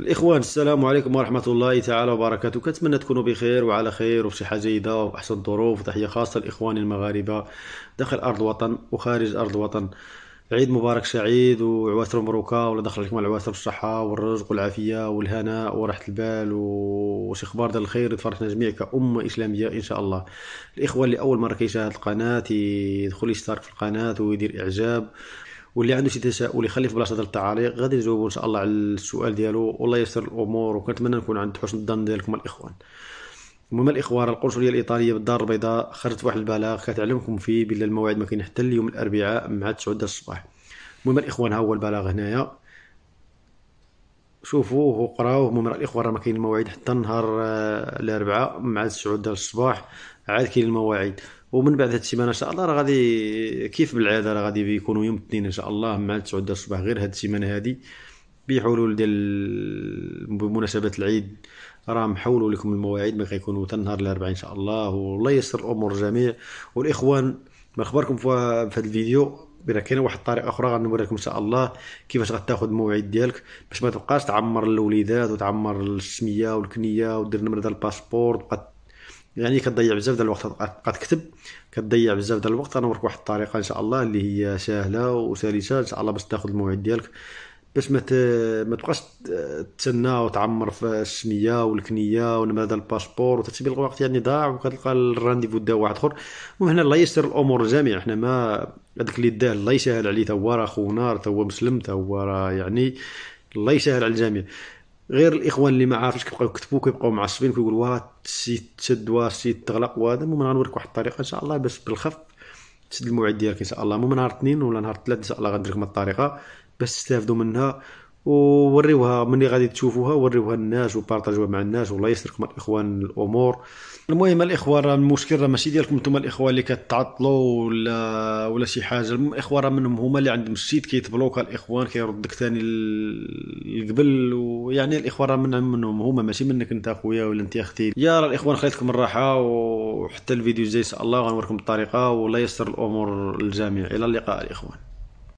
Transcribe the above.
الاخوان السلام عليكم ورحمه الله تعالى وبركاته كنتمنى تكونوا بخير وعلى خير وفي شي حاجه جيده واحسن الظروف وتحيه خاصه للاخوان المغاربه داخل ارض الوطن وخارج ارض الوطن عيد مبارك سعيد وعواصر مبروكه ولا دخل لكم العواصر بالصحه والرزق والعافيه والهناء وراحه البال وشي اخبار دار الخير تفرحنا جميع كامه اسلاميه ان شاء الله الاخوه اللي اول مره كيشاهد القناه يدخل يشترك في القناه ويدير اعجاب واللي عنده شي تساؤل يخلي في بلاصه ديال التعاليق غادي نجاوبو ان شاء الله على السؤال ديالو والله يسر الامور وكنتمنى نكون عند حسن الظن ديالكم الاخوان المهم الاخوان القنصليه الايطاليه بالدار البيضاء خرجت واحد البلاغ كتعلمكم فيه بلي الموعد ما كاين حتى اليوم الاربعاء مع 9 د الصباح المهم الاخوان ها هو البلاغ هنايا شوفوه وقراوه المهم الاخوان راه ما كاين المواعيد حتى نهار آه، الاربعاء مع 9 د الصباح عاد كاين المواعيد ومن بعد هاد السيمانه ان شاء الله راه غادي كيف بالعاده راه غادي بيكونوا يوم الاثنين ان شاء الله مع تسعود ديال الصباح غير هاد السيمانه هادي بحلول ديال بمناسبه العيد راه محولوا لكم المواعيد ما غيكونوا حتى نهار الاربعاء ان شاء الله والله يسر الامور الجميع والاخوان ما نخبركم في هذا الفيديو بلا كاينه واحد الطريقه اخرى غنوري لكم ان شاء الله كيفاش غتاخذ الموعد ديالك باش ما تبقاش تعمر الوليدات وتعمر السميه والكنيه ودير نمره الباسبور تبقى يعني كتضيع بزاف ديال الوقت تبقى تكتب كتضيع بزاف ديال الوقت انا غنوريك واحد الطريقه ان شاء الله اللي هي سهله وسلسه ان شاء الله باش تاخذ الموعد ديالك باش ما ما تبقاش تتسنى وتعمر في الشنيه والكنيه ونماذا الباسبور وتتبي الوقت يعني ضاع وكتلقى الرانديفو دا واحد اخر المهم هنا الله يسر الامور الجميع حنا ما هذاك اللي داه الله يسهل عليه تا هو راه خونا تا هو مسلم تا هو راه يعني الله يسهل على الجميع غير الاخوان اللي ما عارفينش كيبقاو يكتبوا كيبقاو معصبين كيقول واه سيت تشد واه سيت تغلق وهذا المهم غنوريك واحد الطريقه ان شاء الله باش بالخف تسد الموعد ديالك ان شاء الله المهم نهار اثنين ولا نهار ثلاث ان شاء الله غندير لكم الطريقه باش تستافدوا منها ووريوها ملي غادي تشوفوها وريوها للناس وبارطاجوها مع الناس والله يسركم الاخوان الامور المهم الاخوان راه المشكل راه ماشي ديالكم نتوما الاخوان اللي كتعطلوا ولا ولا شي حاجه الاخوان راه منهم هما اللي عندهم الشيت كيتبلوكا الاخوان كيردك ثاني القبل ويعني الاخوان راه من منهم هما ماشي منك انت اخويا ولا انت اختي يا راه الاخوان خليتكم الراحه وحتى الفيديو الجاي ان شاء الله غنوريكم الطريقه والله يسر الامور للجميع الى اللقاء الاخوان